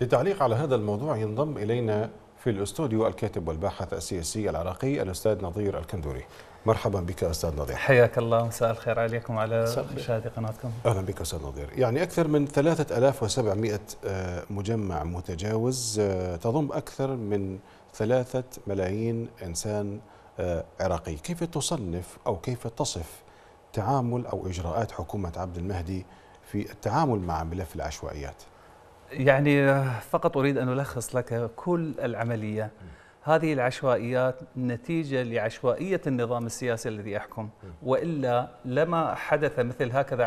للتعليق على هذا الموضوع ينضم إلينا في الاستوديو الكاتب والباحث السياسي العراقي الأستاذ نظير الكندوري مرحبا بك أستاذ نظير حياك الله مساء الخير عليكم وعلى مشاهدي قناتكم أهلا بك أستاذ نظير يعني أكثر من 3700 آه، مجمع متجاوز آه، تضم أكثر من ثلاثة ملايين إنسان آه، عراقي كيف تصنف أو كيف تصف تعامل أو إجراءات حكومة عبد المهدي في التعامل مع ملف العشوائيات يعني آه، فقط أريد أن ألخص لك كل العملية هذه العشوائيات نتيجة لعشوائية النظام السياسي الذي يحكم وإلا لما حدث مثل هكذا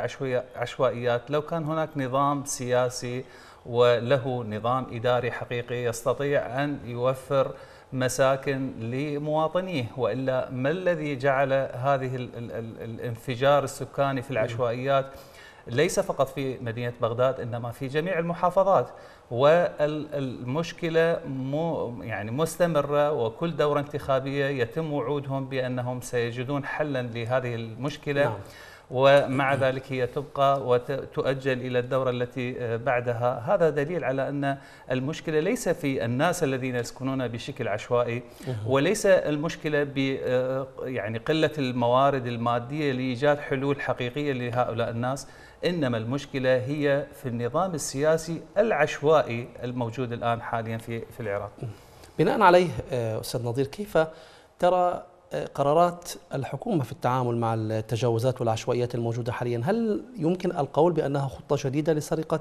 عشوائيات لو كان هناك نظام سياسي وله نظام إداري حقيقي يستطيع أن يوفر مساكن لمواطنيه وإلا ما الذي جعل هذه الانفجار السكاني في العشوائيات ليس فقط في مدينة بغداد إنما في جميع المحافظات والمشكلة مو يعني مستمرة وكل دورة انتخابية يتم وعودهم بأنهم سيجدون حلا لهذه المشكلة نعم. ومع ذلك هي تبقى وتؤجل إلى الدورة التي آه، بعدها هذا دليل على أن المشكلة ليس في الناس الذين يسكنون بشكل عشوائي وليس المشكلة ب آه، يعني قلة الموارد المادية لإيجاد حلول حقيقية لهؤلاء الناس إنما المشكلة هي في النظام السياسي العشوائي الموجود الآن حاليا في في العراق بناء عليه آه، أستاذ نظير كيف ترى قرارات الحكومة في التعامل مع التجاوزات والعشوائيات الموجودة حاليا هل يمكن القول بأنها خطة جديدة لسرقة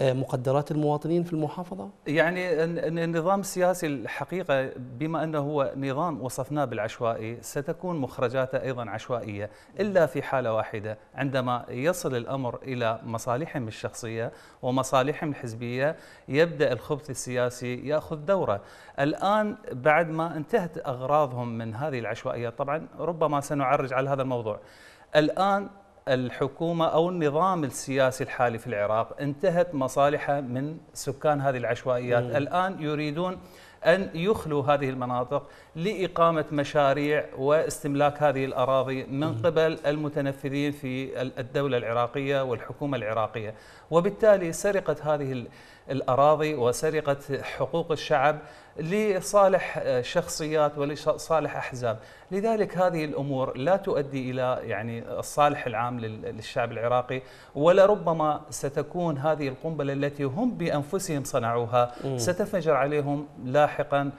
مقدرات المواطنين في المحافظة؟ يعني النظام السياسي الحقيقة بما أنه هو نظام وصفناه بالعشوائي ستكون مخرجاته أيضا عشوائية إلا في حالة واحدة عندما يصل الأمر إلى مصالحهم الشخصية ومصالحهم الحزبية يبدأ الخبث السياسي يأخذ دوره الآن بعد ما انتهت أغراضهم من هذه العشوائية طبعا ربما سنعرج على هذا الموضوع الآن الحكومة أو النظام السياسي الحالي في العراق انتهت مصالحه من سكان هذه العشوائيات مم. الآن يريدون أن يخلوا هذه المناطق لإقامة مشاريع واستملاك هذه الأراضي من قبل المتنفذين في الدولة العراقية والحكومة العراقية وبالتالي سرقة هذه الأراضي وسرقة حقوق الشعب لصالح آه، شخصيات ولصالح أحزاب لذلك هذه الأمور لا تؤدي إلى يعني الصالح العام للشعب العراقي ولربما ستكون هذه القنبلة التي هم بأنفسهم صنعوها ستنفجر عليهم لاحقا لاحقا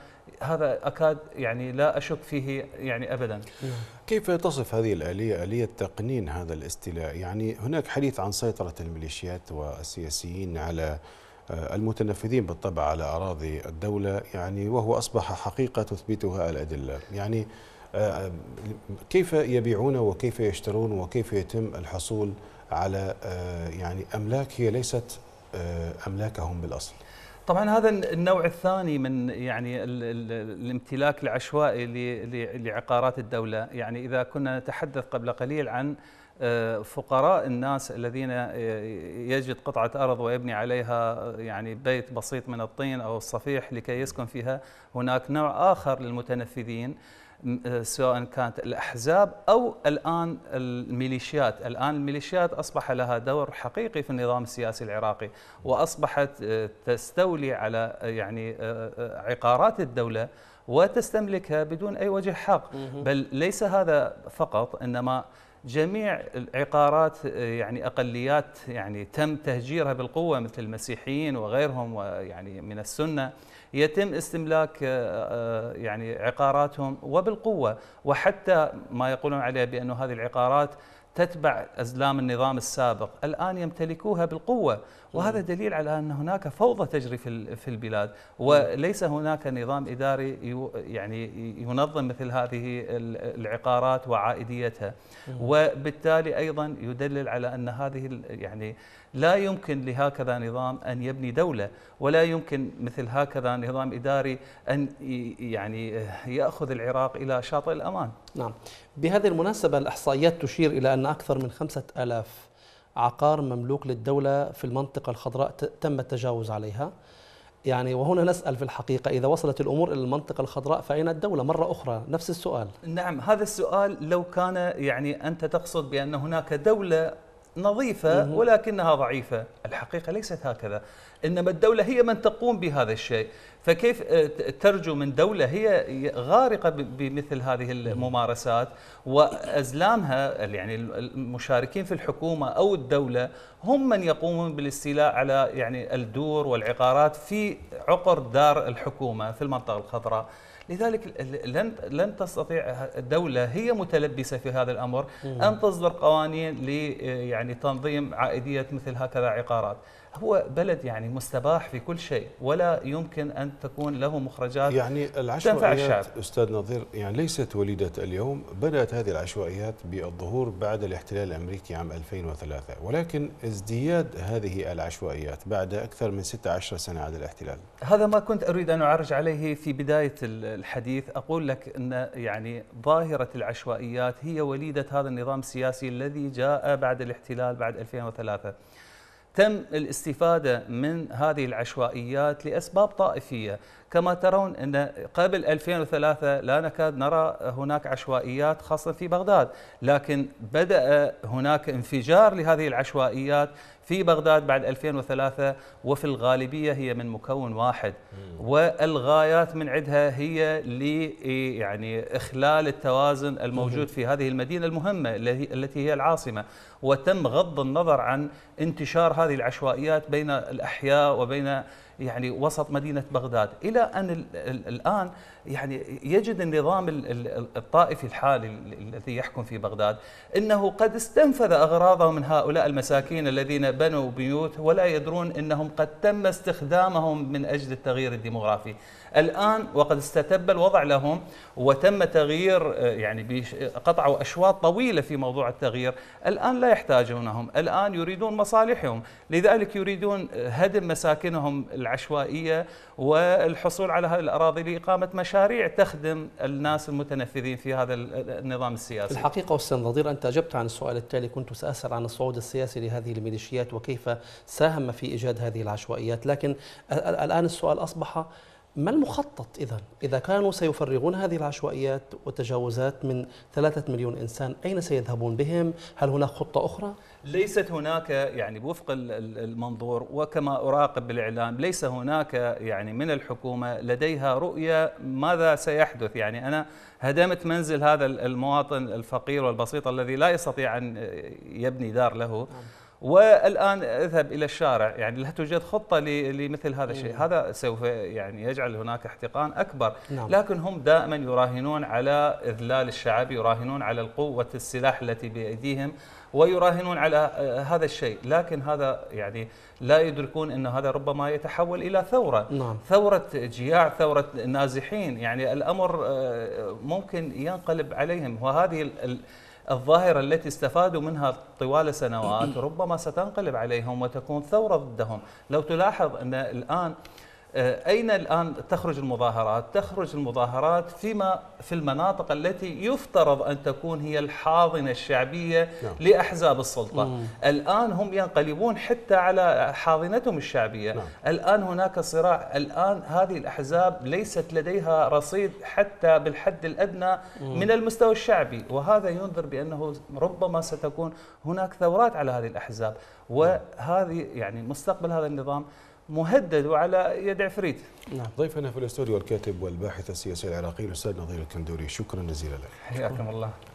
هذا اكاد يعني لا اشك فيه يعني ابدا. نعم. كيف تصف هذه الاليه اليه تقنين هذا الاستيلاء؟ يعني هناك حديث عن سيطره الميليشيات والسياسيين على آه، المتنفذين بالطبع على اراضي الدوله يعني وهو اصبح حقيقه تثبتها الادله، يعني آه، كيف يبيعون وكيف يشترون وكيف يتم الحصول على آه، يعني املاك هي ليست املاكهم بالاصل. طبعا هذا النوع الثاني من يعني الـ الـ الامتلاك العشوائي لعقارات الدوله يعني اذا كنا نتحدث قبل قليل عن آه، فقراء الناس الذين آه، يجد قطعة أرض ويبني عليها آه، يعني بيت بسيط من الطين أو الصفيح لكي يسكن فيها هناك نوع آخر للمتنفذين آه، سواء كانت الأحزاب أو الآن الميليشيات الآن الميليشيات أصبح لها دور حقيقي في النظام السياسي العراقي وأصبحت آه، تستولي على آه، يعني عقارات الدولة وتستملكها بدون أي وجه حق بل ليس هذا فقط إنما جميع العقارات يعني اقليات يعني تم تهجيرها بالقوه مثل المسيحيين وغيرهم ويعني من السنه يتم استملاك آه، آه، يعني عقاراتهم وبالقوه وحتى ما يقولون عليه بانه هذه العقارات تتبع أزلام النظام السابق الآن يمتلكوها بالقوة وهذا دليل على أن هناك فوضى تجري في البلاد وليس هناك نظام إداري يعني ينظم مثل هذه العقارات وعائديتها وبالتالي أيضا يدلل على أن هذه يعني لا يمكن لهكذا نظام أن يبني دولة ولا يمكن مثل هكذا نظام إداري أن يعني يأخذ العراق إلى شاطئ الأمان نعم بهذه المناسبة الإحصائيات تشير إلى أن أكثر من خمسة ألاف عقار مملوك للدولة في المنطقة الخضراء تم التجاوز عليها يعني وهنا نسأل في الحقيقة إذا وصلت الأمور إلى المنطقة الخضراء فأين الدولة مرة أخرى نفس السؤال نعم هذا السؤال لو كان يعني أنت تقصد بأن هناك دولة نظيفة ولكنها ضعيفة الحقيقة ليست هكذا إنما الدولة هي من تقوم بهذا الشيء فكيف آه، ترجو من دولة هي غارقة بمثل هذه الممارسات وأزلامها يعني المشاركين في الحكومة أو الدولة هم من يقومون بالاستيلاء على يعني الدور والعقارات في عقر دار الحكومة في المنطقة الخضراء لذلك لن لن تستطيع الدوله هي متلبسه في هذا الامر ان تصدر قوانين ل آه، يعني تنظيم عائديه مثل هكذا عقارات هو بلد يعني مستباح في كل شيء ولا يمكن أن تكون له مخرجات يعني العشوائيات أستاذ نظير يعني ليست وليدة اليوم بدأت هذه العشوائيات بالظهور بعد الاحتلال الأمريكي عام 2003 ولكن ازدياد هذه العشوائيات بعد أكثر من 16 سنة على الاحتلال هذا ما كنت أريد أن أعرج عليه في بداية الحديث أقول لك أن يعني ظاهرة العشوائيات هي وليدة هذا النظام السياسي الذي جاء بعد الاحتلال بعد 2003 تم الاستفاده من هذه العشوائيات لاسباب طائفيه كما ترون أن قبل 2003 لا نكاد نرى هناك عشوائيات خاصة في بغداد لكن بدأ هناك انفجار لهذه العشوائيات في بغداد بعد 2003 وفي الغالبية هي من مكون واحد والغايات من عدها هي ل يعني إخلال التوازن الموجود في هذه المدينة المهمة التي هي العاصمة وتم غض النظر عن انتشار هذه العشوائيات بين الأحياء وبين يعني وسط مدينه بغداد الى ان الان يعني يجد النظام الطائفي الحالي الذي يحكم في بغداد انه قد استنفذ اغراضه من هؤلاء المساكين الذين بنوا بيوت ولا يدرون انهم قد تم استخدامهم من اجل التغيير الديموغرافي. الان وقد استتب الوضع لهم وتم تغيير آه، يعني قطعوا اشواط طويله في موضوع التغيير، الان لا يحتاجونهم، الان يريدون مصالحهم، لذلك يريدون آه، هدم مساكنهم العشوائيه والحصول على هذه الاراضي لاقامه مشاريع مشاريع تخدم الناس المتنفذين في هذا النظام السياسي الحقيقة أستاذ نظير أنت أجبت عن السؤال التالي كنت سأسأل عن الصعود السياسي لهذه الميليشيات وكيف ساهم في إيجاد هذه العشوائيات لكن الآن السؤال أصبح ما المخطط إذا؟ إذا كانوا سيفرغون هذه العشوائيات والتجاوزات من ثلاثة مليون إنسان أين سيذهبون بهم؟ هل هناك خطة أخرى؟ ليست هناك يعني وفق المنظور وكما أراقب بالإعلام ليس هناك يعني من الحكومة لديها رؤية ماذا سيحدث يعني أنا هدمت منزل هذا المواطن الفقير والبسيط الذي لا يستطيع أن يبني دار له نعم. والان اذهب الى الشارع يعني لا توجد خطه لمثل هذا الشيء هذا سوف يعني يجعل هناك احتقان اكبر نعم. لكن هم دائما يراهنون على اذلال الشعب يراهنون على القوه السلاح التي بايديهم ويراهنون على هذا الشيء لكن هذا يعني لا يدركون أن هذا ربما يتحول إلى ثورة نعم. ثورة جياع ثورة نازحين يعني الأمر آه، ممكن ينقلب عليهم وهذه الظاهرة التي استفادوا منها طوال سنوات ربما ستنقلب عليهم وتكون ثورة ضدهم لو تلاحظ أن الآن آه، أين الآن تخرج المظاهرات؟ تخرج المظاهرات فيما في المناطق التي يفترض أن تكون هي الحاضنة الشعبية نعم. لأحزاب السلطة مم. الآن هم ينقلبون حتى على حاضنتهم الشعبية نعم. الآن هناك صراع الآن هذه الأحزاب ليست لديها رصيد حتى بالحد الأدنى مم. من المستوى الشعبي وهذا ينذر بأنه ربما ستكون هناك ثورات على هذه الأحزاب نعم. وهذه يعني مستقبل هذا النظام مهدد وعلى يد عفريت نعم ضيفنا في الاستوديو الكاتب والباحث السياسي العراقي الاستاذ نظير الكندوري شكرا جزيلا لك حياكم الله